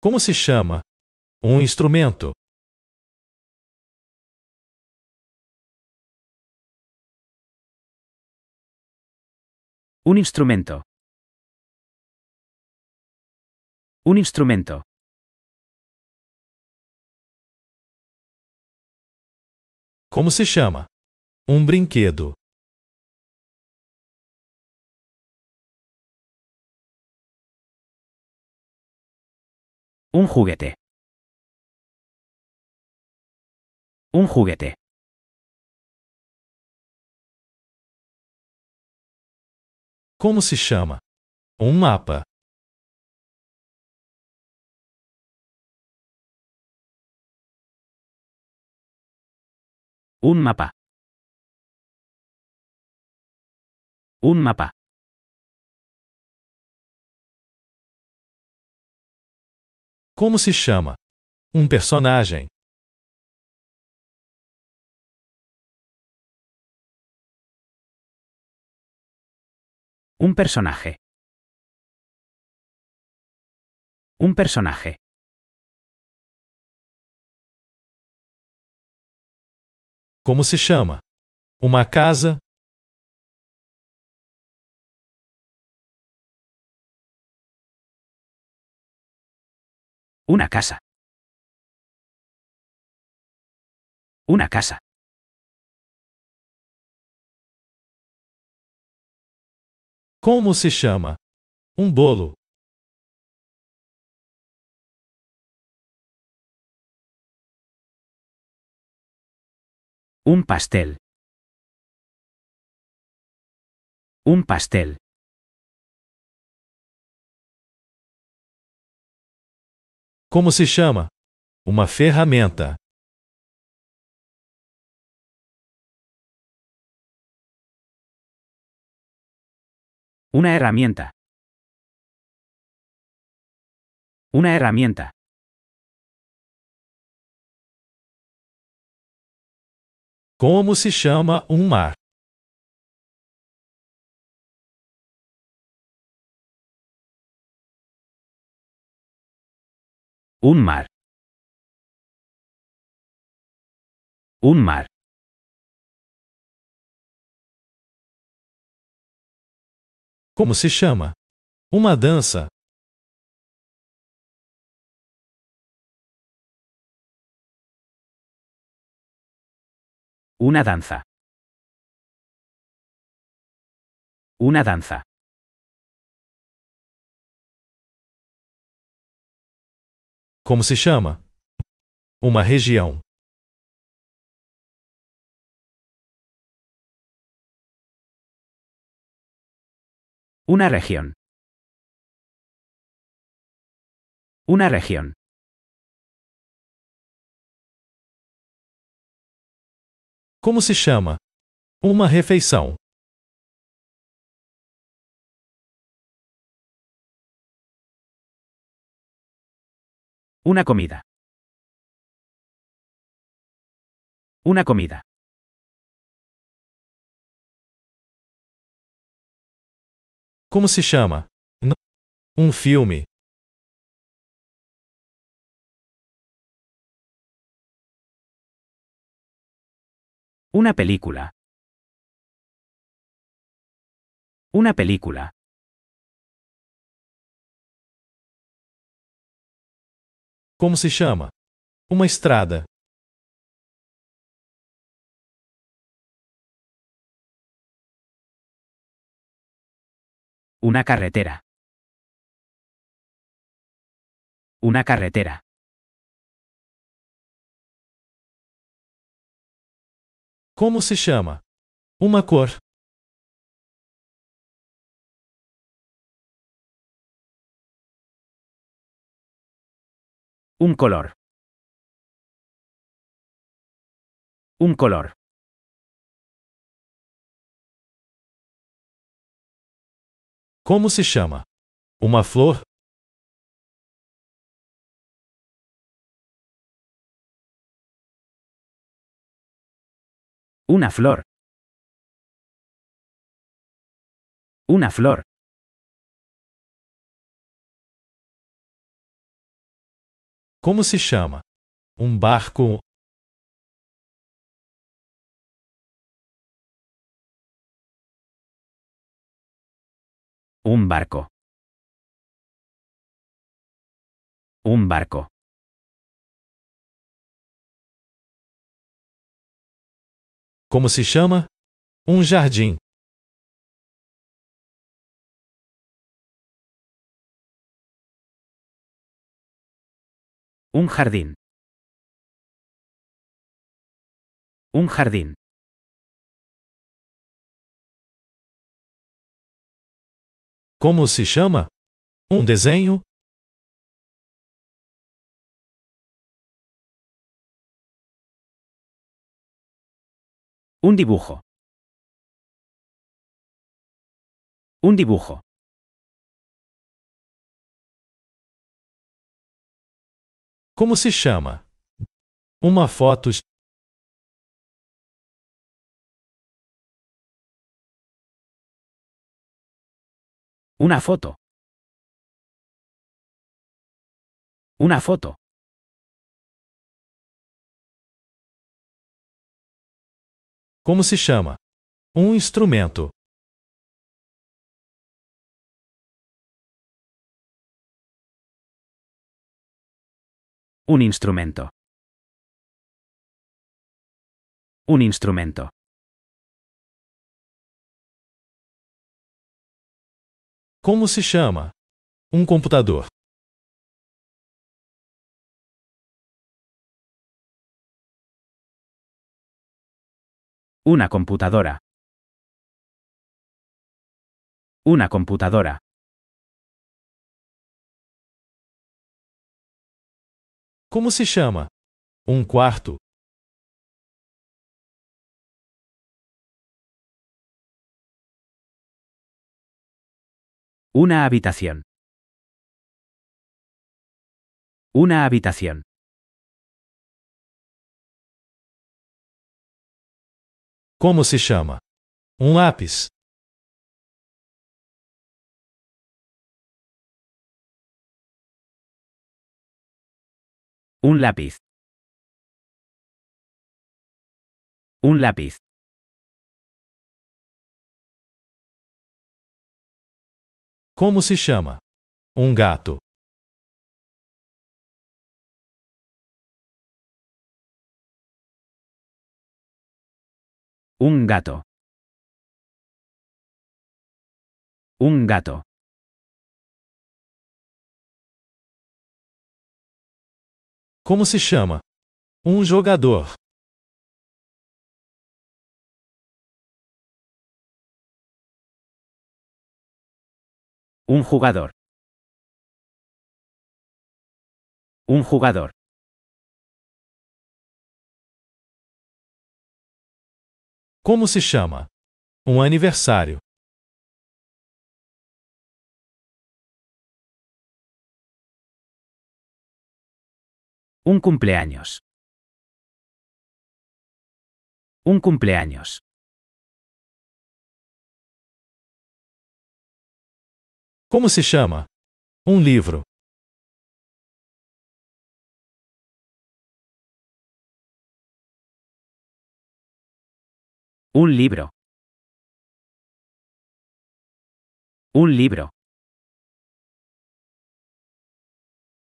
Como se chama? Um instrumento. Un instrumento. Un instrumento. Como se chama? Um brinquedo. Un juguete. Un juguete. Como se chama? Um mapa. um mapa. um mapa. Como se chama? Um personagem. Um personagem. Um personagem. Como se chama? Uma casa, Una casa. Una casa. ¿Cómo se llama un um bolo. Un pastel. Un pastel. Como se chama? Uma ferramenta. Uma herramienta. Uma herramienta. Como se chama um mar? Un mar. Un mar. Como se chama? Uma dança. uma dança uma dança Como se chama? Uma região. uma região uma região Como se chama? Uma refeição. Una comida. Una comida. ¿Cómo se llama? Un um filme. Una película. Una película. Como se chama? Uma estrada. Uma carretera. Uma carretera. Como se chama? Uma cor. um color. um color. Como se chama? Uma flor? uma flor. uma flor. Como se chama? Um barco. um barco. um barco. Como se chama? Um jardim. Un jardín. Un jardín. ¿Cómo se llama? ¿Un um diseño? Un dibujo. Un dibujo. Como se chama? Uma foto? Uma foto. Uma foto. Como se chama? Um instrumento. Un instrumento. Un instrumento. ¿Cómo se llama un um computador. Una computadora. Una computadora. Como se chama? Um quarto. Una habitación. Una habitación. Como se chama? Um lápis. Un lápiz. Un lápiz. ¿Cómo se llama Un um gato. Un gato. Un gato. Como se chama? Um jogador. Um jogador. Um jogador. Como se chama? Um aniversário. Un cumpleaños. Un cumpleaños. Como se chama? Um livro. Un libro. Un libro.